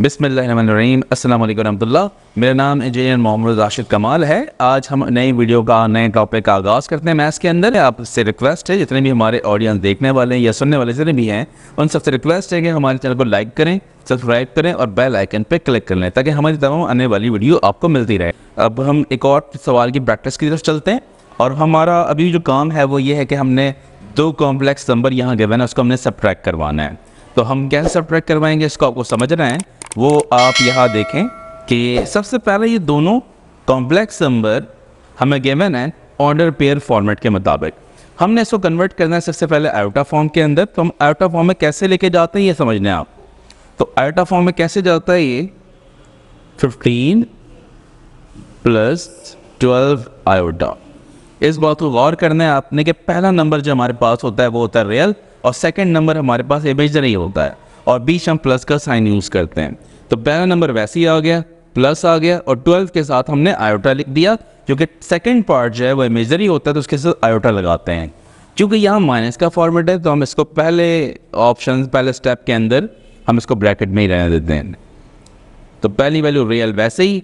बिसमीम अल्लाम अब्दुल्ला मेरा नाम इंजीनियर मोहम्मद राशिद कमाल है आज हम नई वीडियो का नए टॉपिक का आगाज़ करते हैं मैथ्स के अंदर आपसे रिक्वेस्ट है जितने भी हमारे ऑडियंस देखने वाले हैं या सुनने वाले जितने भी हैं उन सबसे रिक्वेस्ट है कि हमारे चैनल को लाइक करें सब्सक्राइब करें और बेल आइकन पर क्लिक कर लें ताकि हमारी तमाम आने वाली वीडियो आपको मिलती रहे अब हम एक और सवाल की प्रैक्टिस की तरफ चलते हैं और हमारा अभी जो काम है वो ये है कि हमने दो कॉम्प्लेक्स नंबर यहाँ गिवन है उसको हमने सब्ट्रैक्ट करवाना है तो हम कैसे सब्ट्रैक्ट करवाएंगे इसको आपको समझना है वो आप यहाँ देखें कि सबसे पहले ये दोनों कॉम्प्लेक्स नंबर हमें गिवन है ऑर्डर पेयर फॉर्मेट के मुताबिक हमने इसको कन्वर्ट करना है सबसे पहले आयोटा फॉर्म के अंदर तो हम आयोटा फॉर्म में कैसे लेके जाते हैं ये समझने आप तो आयोटा फॉर्म में कैसे जाता है ये 15 प्लस 12 आयोटा इस बात को गौर करना है आपने कि पहला नंबर जो हमारे पास होता है वो होता है रियल और सेकेंड नंबर हमारे पास इमेजरी होता है और बीच हम प्लस का साइन यूज़ करते हैं तो पहला नंबर वैसे ही आ गया प्लस आ गया और ट्वेल्थ के साथ हमने आयोटा लिख दिया जो कि सेकेंड पार्ट जो है वो इमेजरी होता है तो उसके साथ आयोटा लगाते हैं क्योंकि यहाँ माइनस का फॉर्मेट है तो हम इसको पहले ऑप्शन पहले स्टेप के अंदर हम इसको ब्रैकेट में ही रहने देते हैं तो पहली वैल्यू रियल वैसे ही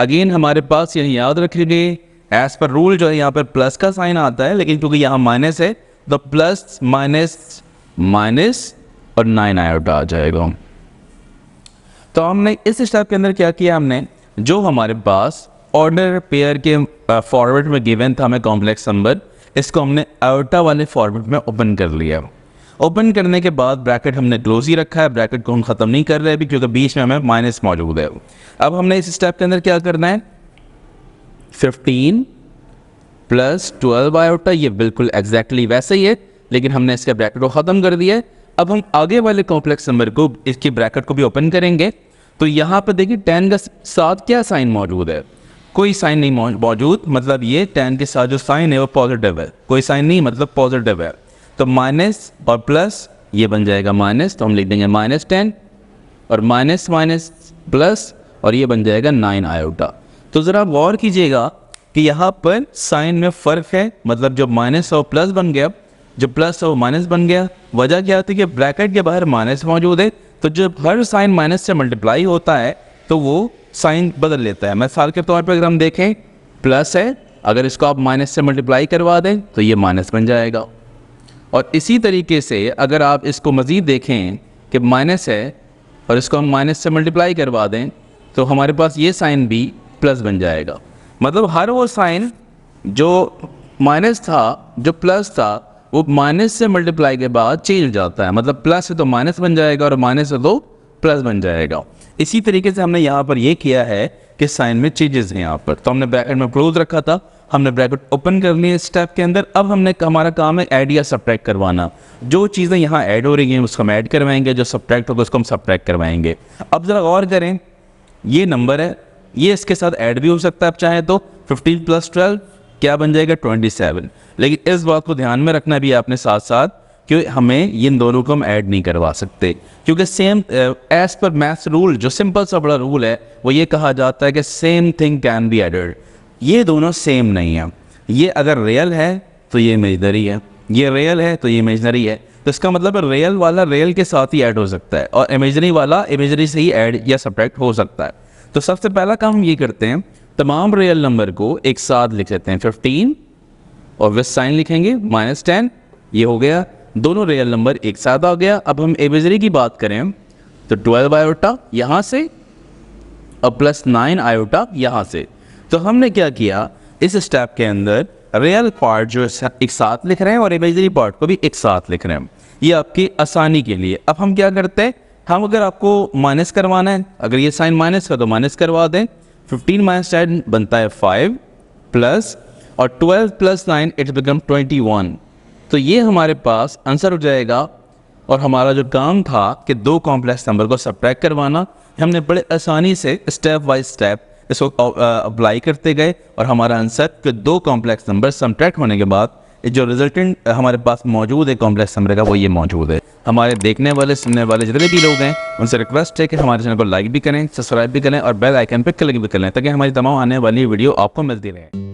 अगेन हमारे पास यही याद रखेंगे एज पर रूल जो है यहाँ पर प्लस का साइन आता है लेकिन क्योंकि यहाँ माइनस है तो प्लस माइनस माइनस और नाइन आयोटा आ जाएगा तो हमने इस स्टेप के अंदर क्या किया हमने जो हमारे पास ऑर्डर पेयर के फॉर्मेट में गिवन था हमें कॉम्प्लेक्स नंबर इसको हमने आयोटा वाले फॉर्मेट में ओपन कर लिया ओपन करने के बाद ब्रैकेट हमने क्लोज ही रखा है ब्रैकेट को हम ख़त्म नहीं कर रहे अभी क्योंकि बीच में हमें माइनस मौजूद है अब हमने इस स्टेप के अंदर क्या करना है फिफ्टीन प्लस ट्वेल्व आयोटा ये बिल्कुल एग्जैक्टली वैसे ही है लेकिन हमने इसके ब्रैकेट को ख़त्म कर दिया है अब हम आगे वाले कॉम्प्लेक्स नंबर को इसकी ब्रैकेट को भी ओपन करेंगे तो यहाँ पर देखिए टेन का साथ क्या साइन मौजूद है कोई साइन नहीं मौजूद मतलब ये टेन के साथ जो साइन है वो पॉजिटिव है कोई साइन नहीं मतलब पॉजिटिव है तो माइनस और प्लस ये बन जाएगा माइनस तो हम लिख देंगे माइनस टेन और माइनस माइनस प्लस और ये बन जाएगा नाइन आयोटा तो ज़रा गौर कीजिएगा कि यहाँ पर साइन में फ़र्क है मतलब जो माइनस और प्लस बन गया जो प्लस और वो माइनस बन गया वजह क्या होती है कि ब्रैकेट के बाहर माइनस मौजूद है तो जब हर साइन माइनस से मल्टीप्लाई होता है तो वो साइन बदल लेता है मिसाल के तौर पर अगर हम देखें प्लस है अगर इसको आप माइनस से मल्टीप्लाई करवा दें तो ये माइनस बन जाएगा और इसी तरीके से अगर आप इसको मज़ीद देखें कि माइनस है और इसको हम माइनस से मल्टीप्लाई करवा दें तो हमारे पास ये साइन भी प्लस बन जाएगा मतलब हर वो साइन जो माइनस था जो प्लस था वो माइनस से मल्टीप्लाई के बाद चेंज हो जाता है मतलब प्लस है तो माइनस बन जाएगा और माइनस है तो प्लस बन जाएगा इसी तरीके से हमने यहाँ पर ये किया है कि साइन में चेंजेस हैं यहाँ पर तो हमने ब्रैकेट में क्लोज रखा था हमने ब्रैकेट ओपन कर लिया इस स्टेप के अंदर अब हमने हमारा काम है ऐड या सब्ट्रैक्ट करवाना जो चीज़ें यहाँ ऐड हो रही हैं उसको हम ऐड करवाएंगे जो सब्ट्रैक्ट होगा उसको हम सब्ट्रैक्ट करवाएंगे अब ज़रा गौर करें ये नंबर है ये इसके साथ ऐड भी हो सकता है आप चाहें तो फिफ्टीन प्लस ट्वेल्व क्या बन जाएगा 27 लेकिन इस बात को ध्यान में रखना भी आपने साथ साथ कि हमें इन दोनों को हम ऐड नहीं करवा सकते क्योंकि सेम एज पर मैथ रूल जो सिंपल सा बड़ा रूल है वो ये कहा जाता है कि same thing can be added ये दोनों सेम नहीं है ये अगर रियल है तो ये इमेजनरी है ये रियल है तो ये इमेजनरी है तो इसका मतलब है रियल वाला रियल के साथ ही ऐड हो सकता है और इमेजनरी वाला इमेजनरी से ही ऐड या सब्ट्रैक्ट हो सकता है तो सबसे पहला काम हम ये करते हैं तमाम रियल नंबर को एक साथ लिख लेते हैं फिफ्टीन और विस साइन लिखेंगे माइनस टेन ये हो गया दोनों रियल नंबर एक साथ आ गया अब हम एवेजरी की बात करें तो ट्वेल्व आयोटा यहाँ से और प्लस नाइन आयोटा यहाँ से तो हमने क्या किया इस स्टेप के अंदर रियल पार्ट जो एक साथ लिख रहे हैं और इमेजरी पार्ट को भी एक साथ लिख रहे हैं ये आपकी आसानी के लिए अब हम क्या करते हैं हम अगर आपको माइनस करवाना है अगर ये साइन माइनस का तो माइनस करवा दें 15 माइनस टेन बनता है 5 प्लस और 12 प्लस 9 इट्स बिकम 21 तो ये हमारे पास आंसर हो जाएगा और हमारा जो काम था कि दो कॉम्प्लेक्स नंबर को सब्ट्रैक करवाना हमने बड़े आसानी से स्टेप बाई स्टेप इसको अप्लाई uh, करते गए और हमारा आंसर कि दो कॉम्प्लेक्स नंबर सब्ट्रैक्ट होने के बाद जो रिजल्टेंट हमारे पास मौजूद है कॉम्प्लेक्स नंबर का वो ये मौजूद है हमारे देखने वाले सुनने वाले जितने भी लोग हैं उनसे रिक्वेस्ट है कि हमारे चैनल को लाइक भी करें सब्सक्राइब भी करें और बेल आइकन पर क्लिक भी करें ताकि हमारी तमाम आने वाली वीडियो आपको मिलती रहे